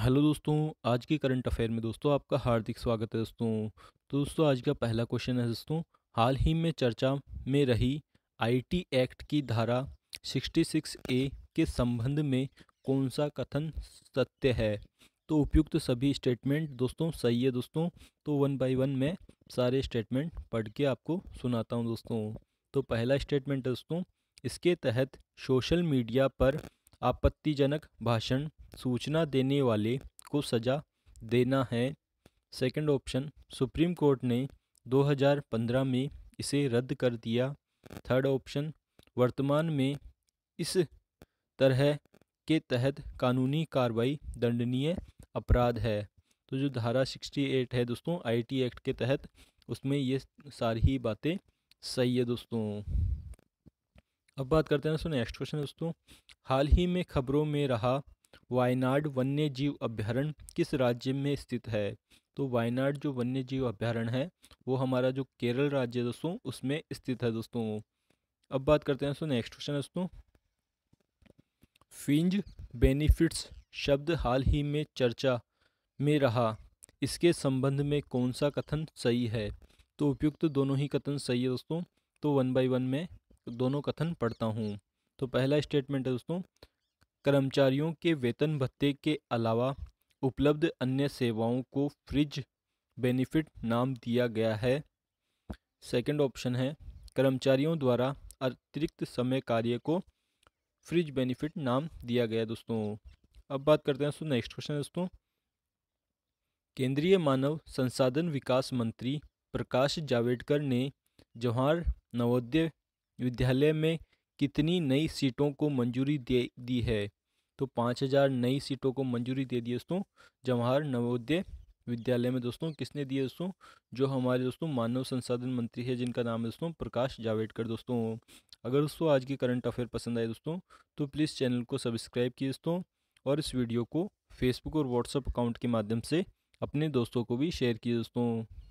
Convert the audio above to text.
hello दोस्तों आज के करंट अफेयर में दोस्तों आपका हार्दिक स्वागत है दोस्तों तो दोस्तों आज का पहला क्वेश्चन है दोस्तों हाल ही में चर्चा में रही आईटी एक्ट की धारा 66 ए के संबंध में कौन सा कथन सत्य है तो उपयुक्त सभी स्टेटमेंट दोस्तों सही है दोस्तों तो वन बाय वन मैं सारे स्टेटमेंट पढ़ के आपको सुनाता हूँ दोस्तों तो पहला स्टेटमेंट है दोस्तों इसके तहत सोशल मीडिया पर आपत्तिजनक भाषण सूचना देने वाले को सज़ा देना है सेकंड ऑप्शन सुप्रीम कोर्ट ने 2015 में इसे रद्द कर दिया थर्ड ऑप्शन वर्तमान में इस तरह के तहत कानूनी कार्रवाई दंडनीय अपराध है तो जो धारा 68 है दोस्तों आईटी एक्ट के तहत उसमें ये सारी ही बातें सही है दोस्तों अब बात करते हैं दोस्तों नेक्स्ट क्वेश्चन दोस्तों हाल ही में खबरों में रहा वायनाड वन्य जीव अभ्यारण किस राज्य में स्थित है तो वायनाड जो वन्य जीव अभ्यारण है वो हमारा जो केरल राज्य है दोस्तों उसमें स्थित है दोस्तों अब बात करते हैं सो नेक्स्ट क्वेश्चन दोस्तों फिंज बेनिफिट्स शब्द हाल ही में चर्चा में रहा इसके संबंध में कौन सा कथन सही है तो उपयुक्त दोनों ही कथन सही है दोस्तों तो वन बाई वन में दोनों कथन पढ़ता हूँ तो पहला स्टेटमेंट है दोस्तों कर्मचारियों के वेतन भत्ते के अलावा उपलब्ध अन्य सेवाओं को फ्रिज बेनिफिट नाम दिया गया है सेकंड ऑप्शन है कर्मचारियों द्वारा अतिरिक्त समय कार्य को फ्रिज बेनिफिट नाम दिया गया दोस्तों अब बात करते हैं दोस्तों नेक्स्ट क्वेश्चन दोस्तों केंद्रीय मानव संसाधन विकास मंत्री प्रकाश जावड़ेकर ने जवाहर नवोदय विद्यालय में कितनी नई सीटों को मंजूरी दे दी है तो पाँच हज़ार नई सीटों को मंजूरी दे दी दोस्तों जवाहर नवोदय विद्यालय में दोस्तों किसने दिए दोस्तों जो हमारे दोस्तों मानव संसाधन मंत्री है जिनका नाम है दोस्तों प्रकाश जावड़ेकर दोस्तों अगर दोस्तों आज की करंट अफेयर पसंद आए दोस्तों तो प्लीज़ चैनल को सब्सक्राइब किए दोस्तों और इस वीडियो को फेसबुक और व्हाट्सएप अकाउंट के माध्यम से अपने दोस्तों को भी शेयर किए दोस्तों